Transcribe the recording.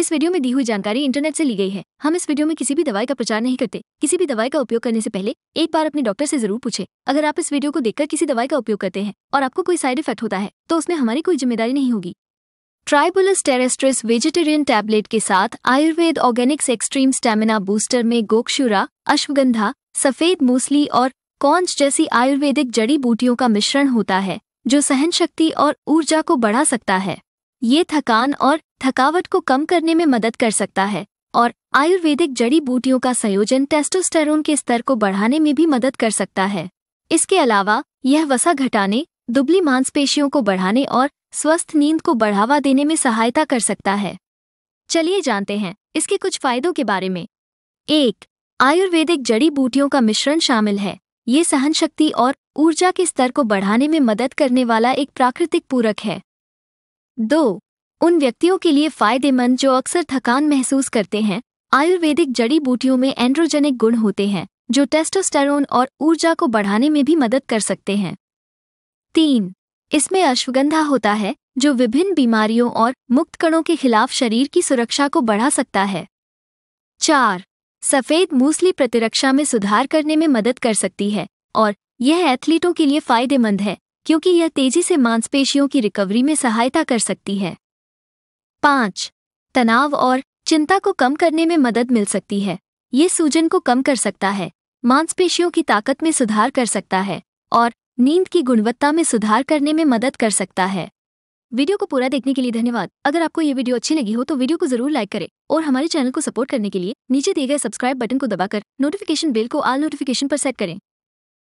इस वीडियो में दी हुई जानकारी इंटरनेट से ली गई है हम इस वीडियो में किसी भी दवाई का प्रचार नहीं करते किसी भी दवाई का उपयोग करने से पहले एक बार अपने डॉक्टर से जरूर पूछे अगर आप इस वीडियो को देखकर किसी दवाई का उपयोग करते हैं और आपको कोई साइड इफेक्ट होता है तो उसमें हमारी कोई जिम्मेदारी नहीं होगी ट्राइबुलस टेरेस्ट्रिस वेजिटेरियन टैबलेट के साथ Ayurveda organics extreme stamina booster में गोक्षुरा अश्वगंधा सफेद मूसली और कॉन्च जैसी आयुर्वेदिक जड़ी बूटियों का मिश्रण होता है जो सहन शक्ति और ऊर्जा को बढ़ा सकता है ये थकान और थकावट को कम करने में मदद कर सकता है और आयुर्वेदिक जड़ी बूटियों का संयोजन टेस्टोस्टेरोन के स्तर को बढ़ाने में भी मदद कर सकता है इसके अलावा यह वसा घटाने दुबली मांसपेशियों को बढ़ाने और स्वस्थ नींद को बढ़ावा देने में सहायता कर सकता है चलिए जानते हैं इसके कुछ फायदों के बारे में एक आयुर्वेदिक जड़ी बूटियों का मिश्रण शामिल है ये सहन शक्ति और ऊर्जा के स्तर को बढ़ाने में मदद करने वाला एक प्राकृतिक पूरक है दो उन व्यक्तियों के लिए फायदेमंद जो अक्सर थकान महसूस करते हैं आयुर्वेदिक जड़ी बूटियों में एंड्रोजेनिक गुण होते हैं जो टेस्टोस्टेरोन और ऊर्जा को बढ़ाने में भी मदद कर सकते हैं तीन इसमें अश्वगंधा होता है जो विभिन्न बीमारियों और मुक्त कणों के खिलाफ शरीर की सुरक्षा को बढ़ा सकता है चार सफ़ेद मूसली प्रतिरक्षा में सुधार करने में मदद कर सकती है और यह एथलीटों के लिए फायदेमंद है क्योंकि यह तेजी से मांसपेशियों की रिकवरी में सहायता कर सकती है पाँच तनाव और चिंता को कम करने में मदद मिल सकती है ये सूजन को कम कर सकता है मांसपेशियों की ताकत में सुधार कर सकता है और नींद की गुणवत्ता में सुधार करने में मदद कर सकता है वीडियो को पूरा देखने के लिए धन्यवाद अगर आपको ये वीडियो अच्छी लगी हो तो वीडियो को जरूर लाइक करें और हमारे चैनल को सपोर्ट करने के लिए नीचे दिए गए सब्सक्राइब बटन को दबाकर नोटिफिकेशन बेल को आल नोटिफिकेशन पर सेट करें